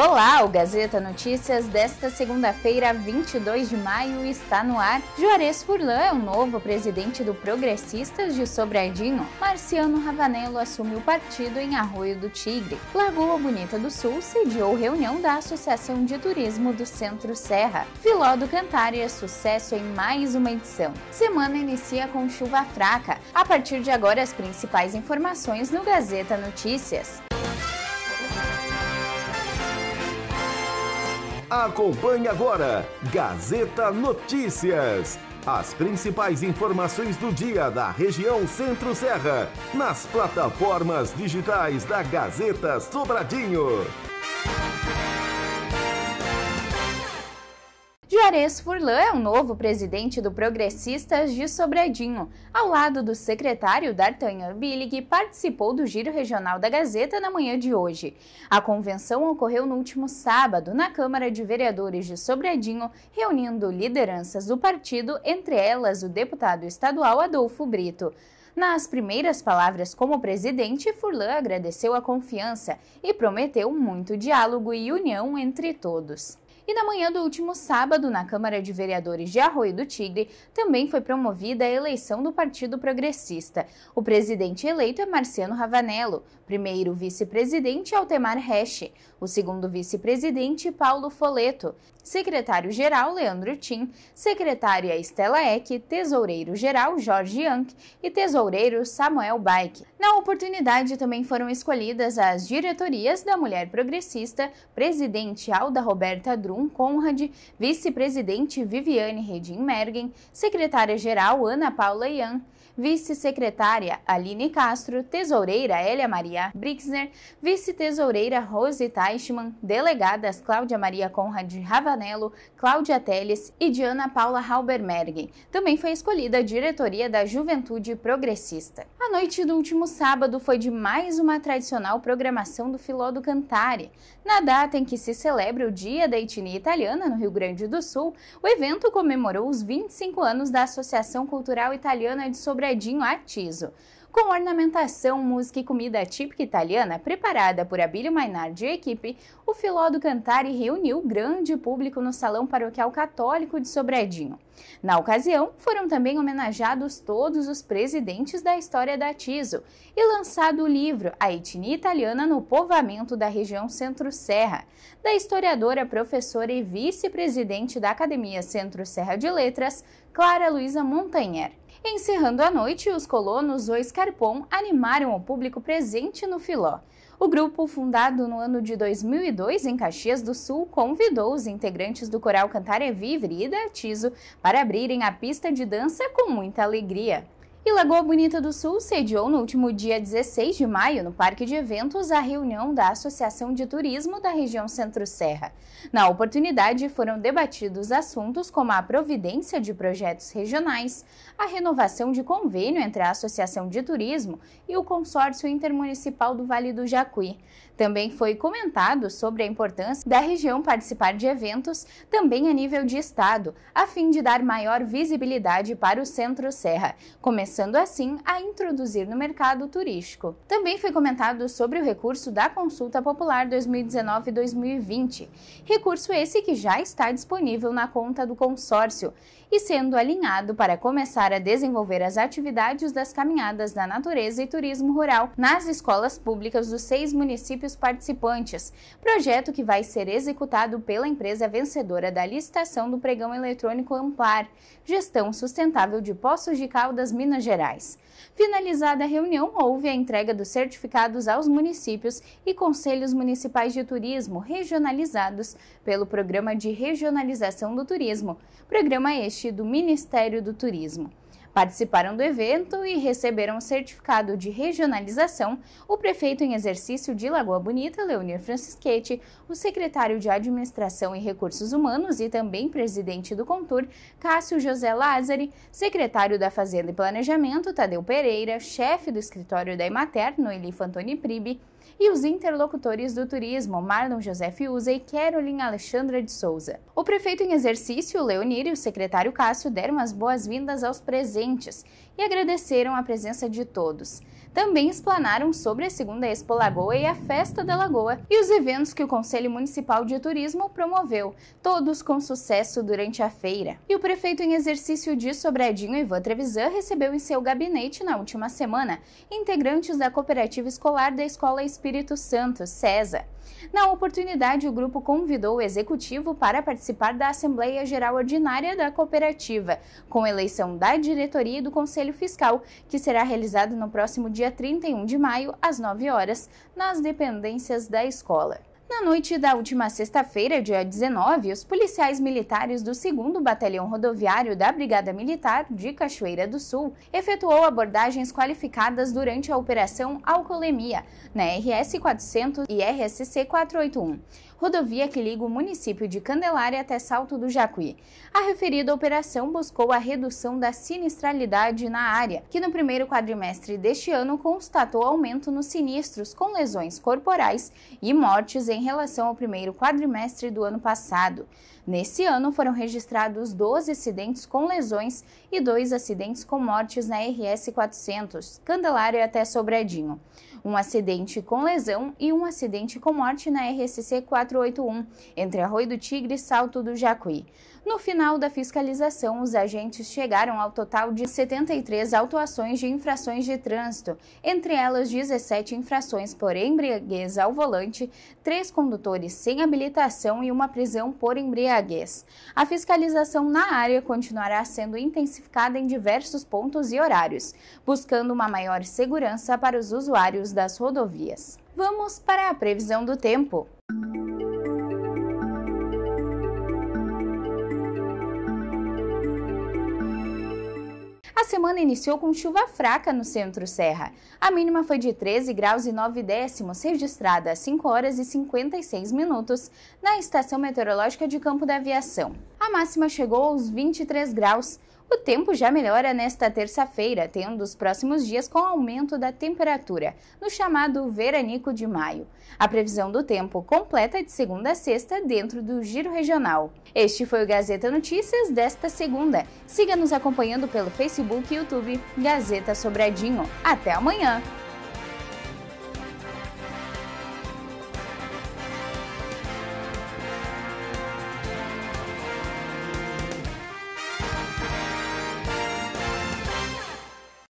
Olá, o Gazeta Notícias desta segunda-feira, 22 de maio, está no ar. Juarez Furlan é o novo presidente do Progressistas de Sobradinho. Marciano Ravanello assumiu o partido em Arroio do Tigre. Lagoa Bonita do Sul sediou reunião da Associação de Turismo do Centro Serra. Filó do Cantária é sucesso em mais uma edição. Semana inicia com chuva fraca. A partir de agora, as principais informações no Gazeta Notícias. Acompanhe agora Gazeta Notícias. As principais informações do dia da região Centro-Serra nas plataformas digitais da Gazeta Sobradinho. Juarez Furlan é o novo presidente do Progressistas de Sobradinho. Ao lado do secretário D'Artagnan Billig, participou do giro regional da Gazeta na manhã de hoje. A convenção ocorreu no último sábado na Câmara de Vereadores de Sobradinho, reunindo lideranças do partido, entre elas o deputado estadual Adolfo Brito. Nas primeiras palavras como presidente, Furlan agradeceu a confiança e prometeu muito diálogo e união entre todos. E na manhã do último sábado, na Câmara de Vereadores de Arroio do Tigre, também foi promovida a eleição do Partido Progressista. O presidente eleito é Marciano Ravanello, primeiro vice-presidente Altemar Resch, o segundo vice-presidente Paulo Foleto, secretário-geral Leandro Tim, secretária Estela Eck, tesoureiro-geral Jorge Anck e tesoureiro Samuel Baik. Na oportunidade também foram escolhidas as diretorias da Mulher Progressista, presidente Alda Roberta Drum Conrad, vice-presidente Viviane Redin Mergen, secretária-geral Ana Paula Ian, vice-secretária Aline Castro, tesoureira Elia Maria Brixner, vice-tesoureira Rose Teichmann, delegadas Cláudia Maria Conrad Ravanello, Cláudia Teles e Diana Paula Halbermergen. Também foi escolhida a diretoria da Juventude Progressista. A noite do último sábado foi de mais uma tradicional programação do Filó do Cantare. Na data em que se celebra o Dia da Etnia Italiana no Rio Grande do Sul, o evento comemorou os 25 anos da Associação Cultural Italiana de Sobradinho Atiso. Com ornamentação, música e comida típica italiana preparada por Abílio Mainardi e equipe, o Filó do Cantare reuniu grande público no Salão Paroquial Católico de Sobradinho. Na ocasião, foram também homenageados todos os presidentes da história da Tiso e lançado o livro A Etnia Italiana no Povoamento da Região Centro-Serra, da historiadora, professora e vice-presidente da Academia Centro-Serra de Letras, Clara Luísa Montanher. Encerrando a noite, os colonos O Escarpon animaram o público presente no Filó. O grupo, fundado no ano de 2002 em Caxias do Sul, convidou os integrantes do coral Cantar é Vivre e da Tiso para abrirem a pista de dança com muita alegria. E Lagoa Bonita do Sul sediou no último dia 16 de maio, no Parque de Eventos, a reunião da Associação de Turismo da região Centro-Serra. Na oportunidade, foram debatidos assuntos como a providência de projetos regionais, a renovação de convênio entre a Associação de Turismo e o Consórcio Intermunicipal do Vale do Jacuí. Também foi comentado sobre a importância da região participar de eventos, também a nível de Estado, a fim de dar maior visibilidade para o Centro-Serra começando assim a introduzir no mercado turístico. Também foi comentado sobre o recurso da Consulta Popular 2019-2020, recurso esse que já está disponível na conta do consórcio e sendo alinhado para começar a desenvolver as atividades das caminhadas da natureza e turismo rural nas escolas públicas dos seis municípios participantes, projeto que vai ser executado pela empresa vencedora da licitação do pregão eletrônico Amplar, gestão sustentável de Poços de Caldas, Minas Minas Gerais. Finalizada a reunião, houve a entrega dos certificados aos municípios e conselhos municipais de turismo regionalizados pelo Programa de Regionalização do Turismo, programa este do Ministério do Turismo. Participaram do evento e receberam o certificado de regionalização o prefeito em exercício de Lagoa Bonita, Leonir Francisquete, o secretário de Administração e Recursos Humanos e também presidente do Contur, Cássio José Lázari, secretário da Fazenda e Planejamento, Tadeu Pereira, chefe do escritório da Emater, Noeli Fantoni Pribe, e os interlocutores do turismo Marlon José Fiuza e Carolyn Alexandra de Souza. O prefeito em exercício, Leonir, e o secretário Cássio deram as boas-vindas aos presentes e agradeceram a presença de todos também explanaram sobre a Segunda Expo Lagoa e a Festa da Lagoa e os eventos que o Conselho Municipal de Turismo promoveu, todos com sucesso durante a feira. E o prefeito em exercício de Sobradinho, Ivan Trevisan, recebeu em seu gabinete na última semana integrantes da cooperativa escolar da Escola Espírito Santo, CESA. Na oportunidade, o grupo convidou o executivo para participar da Assembleia Geral Ordinária da Cooperativa, com eleição da diretoria e do Conselho Fiscal, que será realizado no próximo dia 31 de maio, às 9 horas, nas dependências da escola. Na noite da última sexta-feira, dia 19, os policiais militares do 2 Batalhão Rodoviário da Brigada Militar de Cachoeira do Sul efetuou abordagens qualificadas durante a Operação Alcoolemia, na RS 400 e RSC 481, rodovia que liga o município de Candelária até Salto do Jacuí. A referida operação buscou a redução da sinistralidade na área, que no primeiro quadrimestre deste ano constatou aumento nos sinistros com lesões corporais e mortes em relação ao primeiro quadrimestre do ano passado. Nesse ano foram registrados 12 acidentes com lesões e dois acidentes com mortes na RS 400, Candelária até Sobradinho um acidente com lesão e um acidente com morte na RSC 481, entre Arroio do Tigre e Salto do Jacuí. No final da fiscalização, os agentes chegaram ao total de 73 autuações de infrações de trânsito, entre elas 17 infrações por embriaguez ao volante, três condutores sem habilitação e uma prisão por embriaguez. A fiscalização na área continuará sendo intensificada em diversos pontos e horários, buscando uma maior segurança para os usuários das rodovias. Vamos para a previsão do tempo. A semana iniciou com chuva fraca no centro-serra. A mínima foi de 13 graus e 9 décimos, registrada às 5 horas e 56 minutos na estação meteorológica de Campo da Aviação. A máxima chegou aos 23 graus. O tempo já melhora nesta terça-feira, tendo os próximos dias com aumento da temperatura, no chamado veranico de maio. A previsão do tempo completa de segunda a sexta dentro do Giro Regional. Este foi o Gazeta Notícias desta segunda. Siga nos acompanhando pelo Facebook e YouTube Gazeta Sobradinho. Até amanhã!